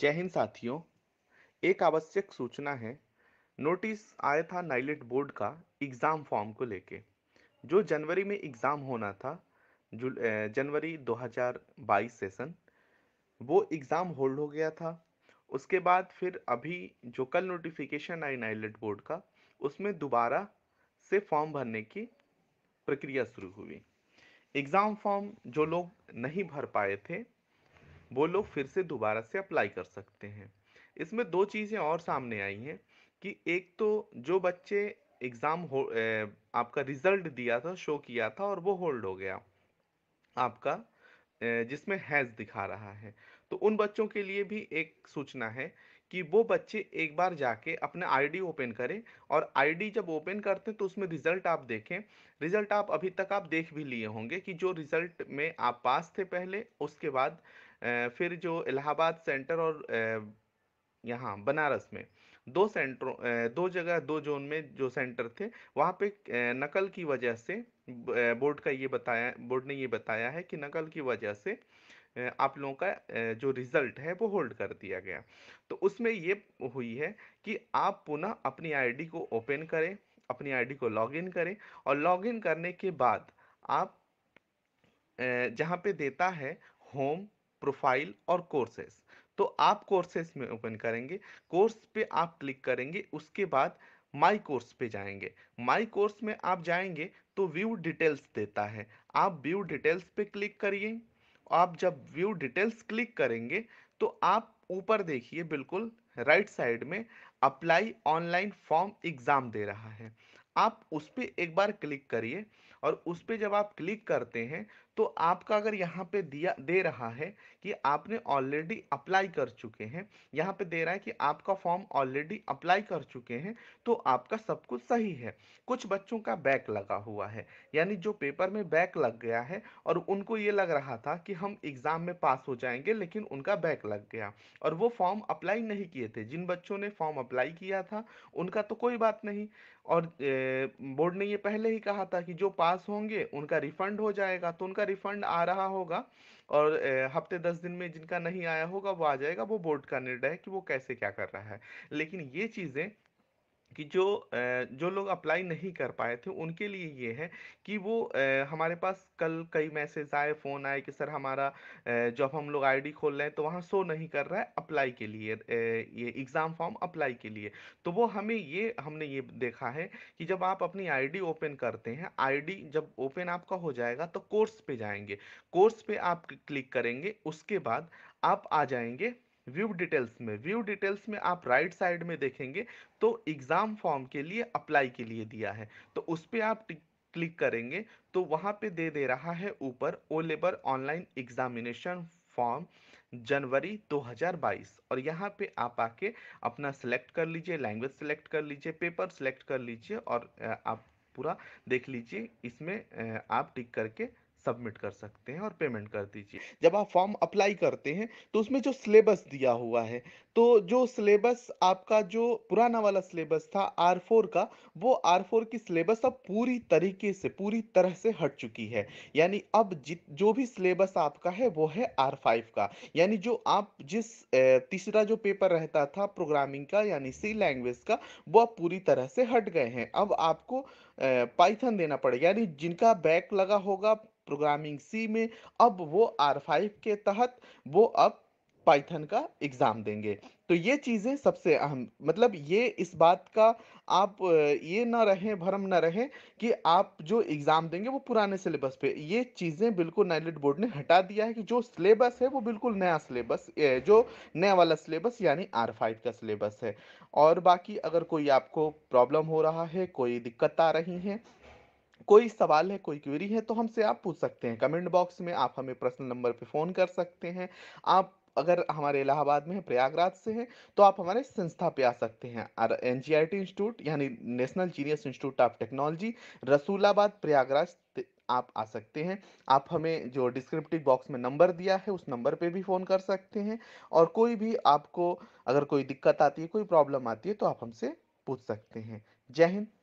जय हिंद साथियों एक आवश्यक सूचना है नोटिस आया था नाइलेट बोर्ड का एग्ज़ाम फॉर्म को लेके जो जनवरी में एग्ज़ाम होना था जनवरी 2022 सेशन वो एग्ज़ाम होल्ड हो गया था उसके बाद फिर अभी जो कल नोटिफिकेशन आई नाइलेट बोर्ड का उसमें दोबारा से फॉर्म भरने की प्रक्रिया शुरू हुई एग्ज़ाम फॉर्म जो लोग नहीं भर पाए थे वो लोग फिर से दोबारा से अप्लाई कर सकते हैं इसमें दो चीज़ें और सामने आई हैं कि एक तो जो बच्चे एग्ज़ाम हो आपका रिजल्ट दिया था शो किया था और वो होल्ड हो गया आपका जिसमें हैज़ दिखा रहा है तो उन बच्चों के लिए भी एक सूचना है कि वो बच्चे एक बार जाके अपना आईडी ओपन करें और आईडी जब ओपन करते हैं तो उसमें रिजल्ट आप देखें रिजल्ट आप अभी तक आप देख भी लिए होंगे कि जो रिजल्ट में आप पास थे पहले उसके बाद फिर जो इलाहाबाद सेंटर और यहाँ बनारस में दो सेंटरों दो जगह दो जोन में जो सेंटर थे वहाँ पे नकल की वजह से बोर्ड का ये बताया बोर्ड ने ये बताया है कि नकल की वजह से आप लोगों का जो रिजल्ट है वो होल्ड कर दिया गया तो उसमें ये हुई है कि आप पुनः अपनी आईडी को ओपन करें अपनी आईडी को लॉगिन करें और लॉगिन करने के बाद आप जहाँ पे देता है होम प्रोफाइल और कोर्सेस तो आप कोर्सेस में ओपन करेंगे कोर्स पे आप क्लिक करेंगे उसके बाद माई कोर्स पे जाएंगे माई कोर्स में आप जाएंगे तो व्यू डिटेल्स देता है आप व्यू डिटेल्स पे क्लिक करिए आप जब व्यू डिटेल्स क्लिक करेंगे तो आप ऊपर देखिए बिल्कुल राइट साइड में अप्लाई ऑनलाइन फॉर्म एग्ज़ाम दे रहा है आप उस पर एक बार क्लिक करिए और उस पर जब आप क्लिक करते हैं तो आपका अगर यहाँ पे दिया दे रहा है कि आपने ऑलरेडी अप्लाई कर चुके हैं यहाँ पे दे रहा है कि आपका फॉर्म ऑलरेडी अप्लाई कर चुके हैं तो आपका सब कुछ सही है कुछ बच्चों का बैक लगा हुआ है यानी जो पेपर में बैक लग गया है और उनको ये लग रहा था कि हम एग्ज़ाम में पास हो जाएंगे लेकिन उनका बैक लग गया और वो फॉर्म अप्लाई नहीं किए थे जिन बच्चों ने फॉर्म अप्लाई किया था उनका तो कोई बात नहीं और बोर्ड ने ये पहले ही कहा था कि जो पास होंगे उनका रिफंड हो जाएगा तो उनका का रिफंड आ रहा होगा और हफ्ते दस दिन में जिनका नहीं आया होगा वो आ जाएगा वो बोर्ड का निर्णय है कि वो कैसे क्या कर रहा है लेकिन ये चीज़ें कि जो जो लोग अप्लाई नहीं कर पाए थे उनके लिए ये है कि वो हमारे पास कल कई मैसेज आए फ़ोन आए कि सर हमारा जब हम लोग आईडी खोल रहे हैं तो वहाँ शो नहीं कर रहा है अप्लाई के लिए ये एग्ज़ाम फॉर्म अप्लाई के लिए तो वो हमें ये हमने ये देखा है कि जब आप अपनी आईडी ओपन करते हैं आईडी जब ओपन आपका हो जाएगा तो कोर्स पे जाएंगे कोर्स पे आप क्लिक करेंगे उसके बाद आप आ जाएंगे व्यू डिटेल्स में व्यू डिटेल्स में आप राइट right साइड में देखेंगे तो एग्ज़ाम फॉर्म के लिए अप्लाई के लिए दिया है तो उस पर आप क्लिक करेंगे तो वहाँ पे दे दे रहा है ऊपर ओ लेबर ऑनलाइन एग्जामिनेशन फॉर्म जनवरी 2022 और यहाँ पे आप आके अपना सिलेक्ट कर लीजिए लैंग्वेज सिलेक्ट कर लीजिए पेपर सिलेक्ट कर लीजिए और आप पूरा देख लीजिए इसमें आप टिक करके सबमिट कर सकते हैं और पेमेंट कर दीजिए जब आप फॉर्म अप्लाई करते हैं तो उसमें जो सिलेबस दिया हुआ है तो जो सिलेबस आपका जो पुराना वाला सिलेबस था आर फोर का वो आर फोर की सिलेबस अब पूरी तरीके से पूरी तरह से हट चुकी है यानी अब जित जो भी सिलेबस आपका है वो है आर फाइव का यानी जो आप जिस तीसरा जो पेपर रहता था प्रोग्रामिंग का यानी सी लैंग्वेज का वो अब पूरी तरह से हट गए हैं अब आपको पाइथन देना पड़ेगा यानी जिनका बैक लगा होगा प्रोग्रामिंग सी में अब वो आर फाइव के तहत वो अब पाइथन का एग्ज़ाम देंगे तो ये चीज़ें सबसे अहम मतलब ये इस बात का आप ये ना रहें भरम ना रहें कि आप जो एग्ज़ाम देंगे वो पुराने सिलेबस पे ये चीज़ें बिल्कुल नाइलेट बोर्ड ने हटा दिया है कि जो सिलेबस है वो बिल्कुल नया सिलेबस जो नया वाला सिलेबस यानी आर फाइव का सिलेबस है और बाकी अगर कोई आपको प्रॉब्लम हो रहा है कोई दिक्कत आ रही है कोई सवाल है कोई क्वेरी है तो हमसे आप पूछ सकते हैं कमेंट बॉक्स में आप हमें प्रश्न नंबर पर फ़ोन कर सकते हैं आप अगर हमारे इलाहाबाद में प्रयागराज से हैं तो आप हमारे संस्था पे आ सकते हैं N G I T institute यानी national genius institute of technology Rasulabad Prayagraj आप आ सकते हैं आप हमें जो डिस्क्रिप्टिव बॉक्स में नंबर दिया है उस नंबर पे भी फ़ोन कर सकते हैं और कोई भी आपको अगर कोई दिक्कत आती है कोई प्रॉब्लम आती है तो आप हमसे पूछ सकते हैं जय हिंद